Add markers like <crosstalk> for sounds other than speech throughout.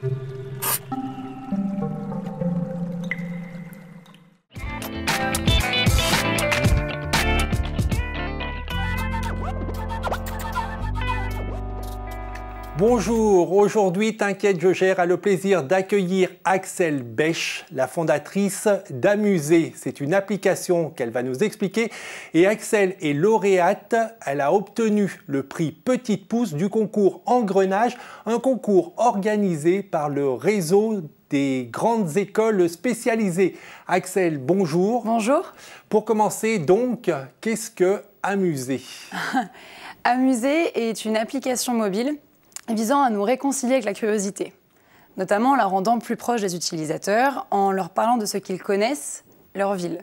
Thank you. Bonjour, aujourd'hui T'inquiète, je gère a le plaisir d'accueillir Axel Bech, la fondatrice d'Amusée. C'est une application qu'elle va nous expliquer. Et Axel est lauréate, elle a obtenu le prix Petite Pouce du concours Engrenage, un concours organisé par le réseau des grandes écoles spécialisées. Axel, bonjour. Bonjour. Pour commencer donc, qu'est-ce que Amuser <laughs> Amuser est une application mobile visant à nous réconcilier avec la curiosité, notamment en la rendant plus proche des utilisateurs, en leur parlant de ce qu'ils connaissent, leur ville.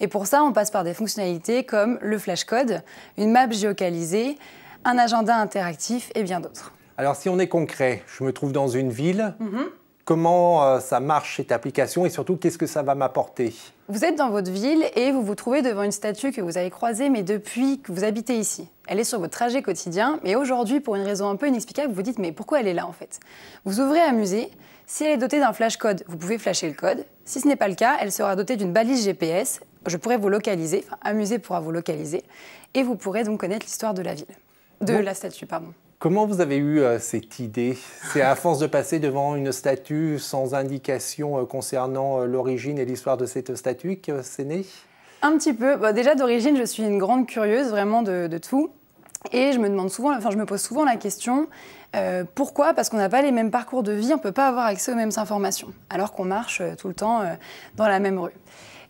Et pour ça, on passe par des fonctionnalités comme le flashcode, une map géocalisée, un agenda interactif et bien d'autres. Alors si on est concret, je me trouve dans une ville, mhm. Comment euh, ça marche cette application et surtout qu'est-ce que ça va m'apporter Vous êtes dans votre ville et vous vous trouvez devant une statue que vous avez croisée mais depuis que vous habitez ici. Elle est sur votre trajet quotidien mais aujourd'hui pour une raison un peu inexplicable vous dites mais pourquoi elle est là en fait Vous ouvrez un musée, si elle est dotée d'un flash code vous pouvez flasher le code, si ce n'est pas le cas elle sera dotée d'une balise GPS, je pourrai vous localiser, enfin un musée pourra vous localiser et vous pourrez donc connaître l'histoire de la ville, de la statue pardon. Comment vous avez eu euh, cette idée C'est à force de passer devant une statue sans indication euh, concernant euh, l'origine et l'histoire de cette statue que c'est né Un petit peu. Bah, déjà d'origine, je suis une grande curieuse vraiment de, tout. Et je me demande souvent, enfin je me pose souvent la question, pourquoi Parce qu'on n'a pas les mêmes parcours de vie, on ne peut pas avoir accès aux mêmes informations, alors qu'on marche tout le temps dans la même rue.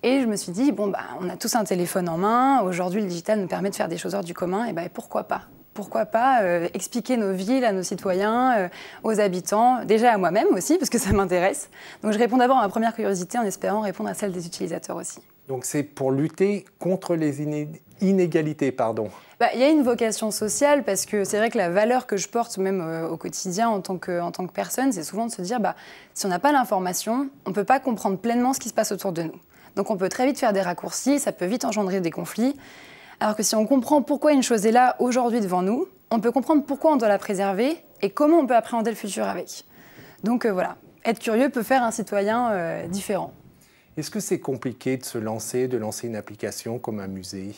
Et je me suis dit, bon, bah, on a tous un téléphone en main, aujourd'hui le digital nous permet de faire des choses hors du commun, et bah, pourquoi pas pourquoi pas euh, expliquer nos villes à nos citoyens, euh, aux habitants, déjà à moi-même aussi, parce que ça m'intéresse. Donc je réponds d'abord à ma première curiosité en espérant répondre à celle des utilisateurs aussi. Donc c'est pour lutter contre les inégalités, pardon. Bah, il y a une vocation sociale parce que c'est vrai que la valeur que je porte même euh, au quotidien en tant que, personne, c'est souvent de se dire, bah, si on n'a pas l'information, on ne peut pas comprendre pleinement ce qui se passe autour de nous. Donc on peut très vite faire des raccourcis, ça peut vite engendrer des conflits. Alors que si on comprend pourquoi une chose est là aujourd'hui devant nous, on peut comprendre pourquoi on doit la préserver et comment on peut appréhender le futur avec. Donc euh, voilà, être curieux peut faire un citoyen euh, différent. Est-ce que c'est compliqué de se lancer, de lancer une application comme un musée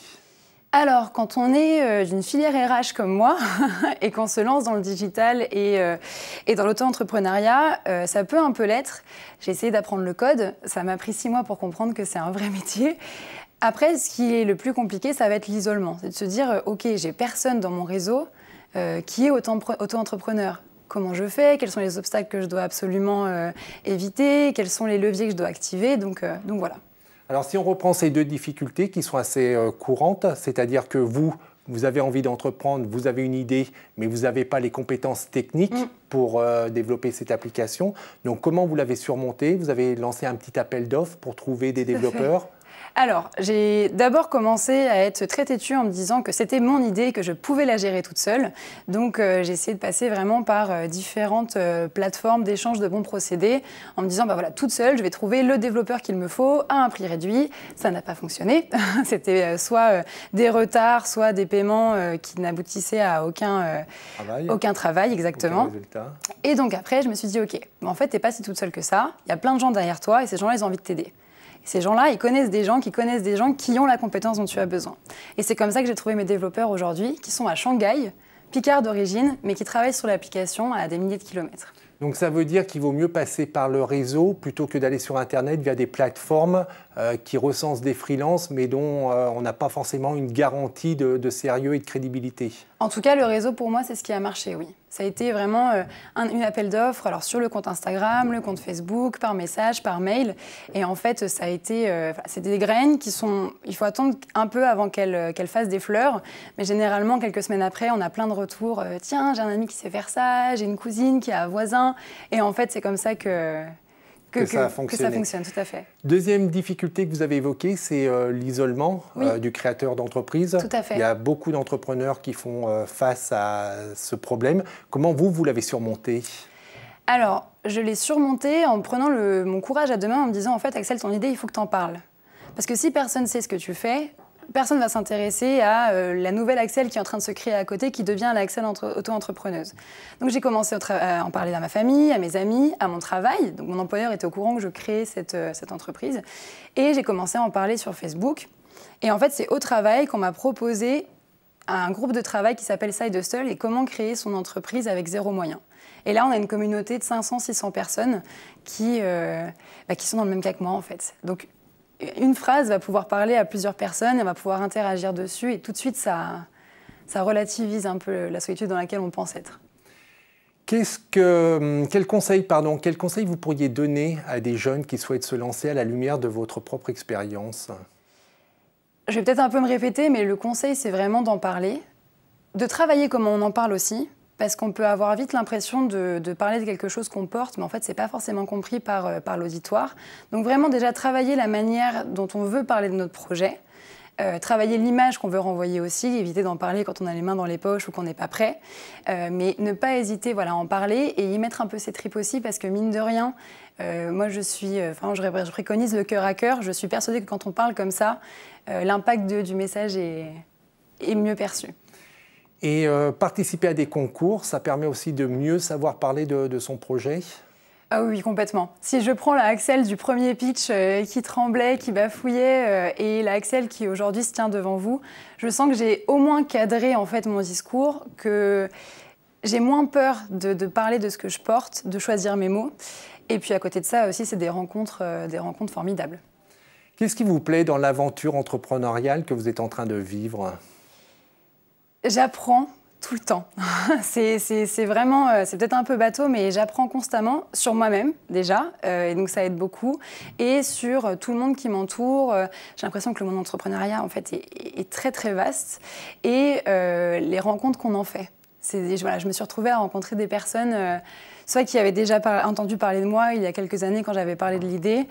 alors, quand on est euh, d'une filière RH comme moi <laughs> et qu'on se lance dans le digital et, dans l'auto-entrepreneuriat, ça peut un peu l'être. J'ai essayé d'apprendre le code. Ça m'a pris six mois pour comprendre que c'est un vrai <laughs> métier. Après, ce qui est le plus compliqué, ça va être l'isolement. C'est de se dire, euh, OK, j'ai personne dans mon réseau euh, qui est auto-entrepreneur. Comment je fais Quels sont les obstacles que je dois absolument euh, éviter Quels sont les leviers que je dois activer donc, donc voilà. Alors si on reprend ces deux difficultés qui sont assez courantes, c'est-à-dire que vous, vous avez envie d'entreprendre, vous avez une idée, mais vous n'avez pas les compétences techniques mm. pour développer cette application. Donc comment vous l'avez surmonté Vous avez lancé un petit appel d'offres pour trouver des développeurs. Alors, j'ai d'abord commencé à être très têtue en me disant que c'était mon idée, que je pouvais la gérer toute seule. Donc, euh, j'ai essayé de passer vraiment par euh, différentes euh, plateformes d'échange de bons procédés en me disant, bah voilà, toute seule, je vais trouver le développeur qu'il me faut à un prix réduit. Ça n'a pas fonctionné. <laughs> c'était soit des retards, soit des paiements qui n'aboutissaient à aucun travail. exactement. et donc après, je me suis dit, OK, en fait, tu n'es pas si toute seule que ça. Il y a plein de gens derrière toi et ces gens-là, ils ont envie de t'aider. Ces gens-là, ils connaissent des gens qui connaissent des gens qui ont la compétence dont tu as besoin. Et c'est comme ça que j'ai trouvé mes développeurs aujourd'hui, qui sont à Shanghai, Picard d'origine, mais qui travaillent sur l'application à des milliers de kilomètres. Donc ça veut dire qu'il vaut mieux passer par le réseau plutôt que d'aller sur Internet via des plateformes euh, qui recensent des freelances mais dont euh, on n'a pas forcément une garantie de sérieux et de crédibilité. En tout cas, le réseau pour moi, c'est ce qui a marché, oui. Ça a été vraiment euh, un appel d'offres, alors sur le compte Instagram, le compte Facebook, par message, par mail. Et en fait, ça a été, euh, c'est des graines qui sont, il faut attendre un peu avant euh, qu'elles fassent des fleurs. Mais généralement, quelques semaines après, on a plein de retours. Tiens, j'ai un ami qui sait faire ça, j'ai une cousine qui a un voisin. Et en fait, c'est comme ça que que, ça fonctionne, tout à fait. Deuxième difficulté que vous avez évoquée, c'est euh, l'isolement euh, du créateur d'entreprise. Il y a beaucoup d'entrepreneurs qui font euh, face à ce problème. Comment vous, vous l'avez surmonté Alors, je l'ai surmonté en prenant mon courage à deux mains, en me disant, en fait, Axel, ton idée, il faut que tu en parles. Parce que si personne ne sait ce que tu fais, personne ne va s'intéresser à euh, la nouvelle Axel qui est en train de se créer à côté, qui devient l'Axel auto-entrepreneuse. Donc j'ai commencé à en parler à ma famille, à mes amis, à mon travail. Donc mon employeur est au courant que je crée euh, cette, entreprise. Et j'ai commencé à en parler sur Facebook. Et en fait, c'est au travail qu'on m'a proposé un groupe de travail qui s'appelle Side Hustle et comment créer son entreprise avec zéro moyen. Et là, on a une communauté de 500-600 personnes qui, euh, bah, qui sont dans le même cas que moi, en fait. Donc, une phrase va pouvoir parler à plusieurs personnes, elle va pouvoir interagir dessus et tout de suite ça, relativise un peu la solitude dans laquelle on pense être. Hum, quel conseil, quel conseil vous pourriez donner à des jeunes qui souhaitent se lancer à la lumière de votre propre expérience Je vais peut-être un peu me répéter, mais le conseil, c'est vraiment d'en parler, de travailler comme on en parle aussi, parce qu'on peut avoir vite l'impression de, parler de quelque chose qu'on porte, mais en fait, ce n'est pas forcément compris euh, par, l'auditoire. Donc vraiment, déjà, travailler la manière dont on veut parler de notre projet, euh, travailler l'image qu'on veut renvoyer aussi, éviter d'en parler quand on a les mains dans les poches ou qu'on n'est pas prêt, euh, mais ne pas hésiter voilà, à en parler et y mettre un peu ses tripes aussi, parce que mine de rien, moi je suis, enfin je, préconise le cœur à cœur, je suis persuadée que quand on parle comme ça, l'impact du message est mieux perçu. Et euh, participer à des concours, ça permet aussi de mieux savoir parler de, son projet ah oui, complètement. Si je prends la Axel du premier pitch euh, qui tremblait, qui bafouillait, euh, et la Axel qui aujourd'hui se tient devant vous, je sens que j'ai au moins cadré en fait mon discours, que j'ai moins peur de, parler de ce que je porte, de choisir mes mots. Et puis à côté de ça aussi, c'est des rencontres, des rencontres formidables. Qu'est-ce qui vous plaît dans l'aventure entrepreneuriale que vous êtes en train de vivre J'apprends tout le temps. <laughs> c'est vraiment, euh, c'est peut-être un peu bateau, mais j'apprends constamment sur moi-même déjà, euh, et donc ça aide beaucoup, et sur euh, tout le monde qui m'entoure. J'ai l'impression que le monde entrepreneuriat en fait est, très très vaste, et les rencontres qu'on en fait. Voilà, je me suis retrouvée à rencontrer des personnes, soit qui avaient déjà entendu parler de moi il y a quelques années quand j'avais parlé de l'idée,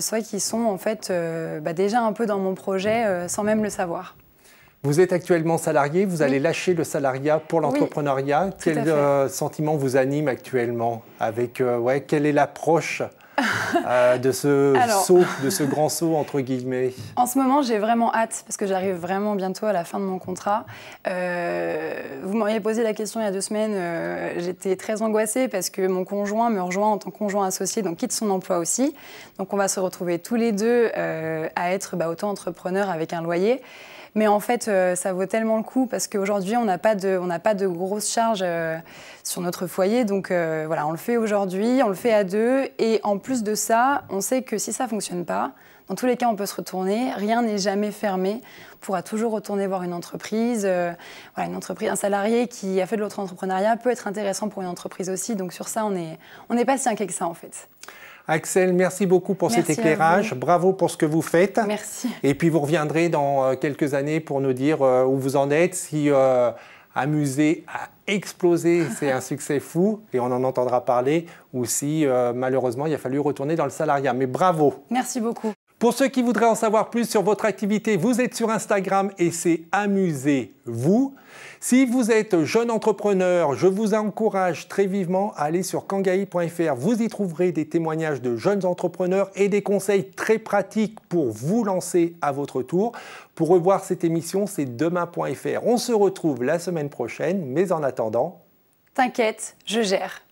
soit qui sont en fait bah, déjà un peu dans mon projet sans même le savoir. Vous êtes actuellement salarié, vous allez lâcher le salariat pour l'entrepreneuriat. Quel euh, sentiment vous anime actuellement avec, euh, ouais, Quelle est l'approche <laughs> euh, de ce saut, de ce grand saut entre guillemets En ce moment, j'ai vraiment hâte parce que j'arrive vraiment bientôt à la fin de mon contrat. vous m'auriez posé la question il y a deux semaines. J'étais très angoissée parce que mon conjoint me rejoint en tant que conjoint associé, donc quitte son emploi aussi. Donc on va se retrouver tous les deux à être autant bah, auto-entrepreneurs avec un loyer. Mais en fait, euh, ça vaut tellement le coup parce qu'aujourd'hui, on n'a pas, de, pas de grosses charges euh, sur notre foyer. Donc euh, voilà, on le fait aujourd'hui, on le fait à deux. Et en plus de ça, on sait que si ça ne fonctionne pas, dans tous les cas, on peut se retourner. Rien n'est jamais fermé. On pourra toujours retourner voir une entreprise. voilà, une entreprise, un salarié qui a fait de l'autre entrepreneuriat peut être intéressant pour une entreprise aussi. Donc sur ça, on n'est on est pas si inquiet que ça en fait. Axel, merci beaucoup pour cet éclairage. Bravo pour ce que vous faites. Merci. Et puis vous reviendrez dans euh, quelques années pour nous dire euh, où vous en êtes, si euh, à exploser, a explosé, <laughs> c'est un succès fou et on en entendra parler, ou si euh, malheureusement il a fallu retourner dans le salariat. Mais bravo. Merci beaucoup. Pour ceux qui voudraient en savoir plus sur votre activité, vous êtes sur Instagram et c'est amusez-vous. Si vous êtes jeune entrepreneur, je vous encourage très vivement à aller sur kangai.fr. Vous y trouverez des témoignages de jeunes entrepreneurs et des conseils très pratiques pour vous lancer à votre tour. Pour revoir cette émission, c'est demain.fr. On se retrouve la semaine prochaine, mais en attendant... T'inquiète, je gère.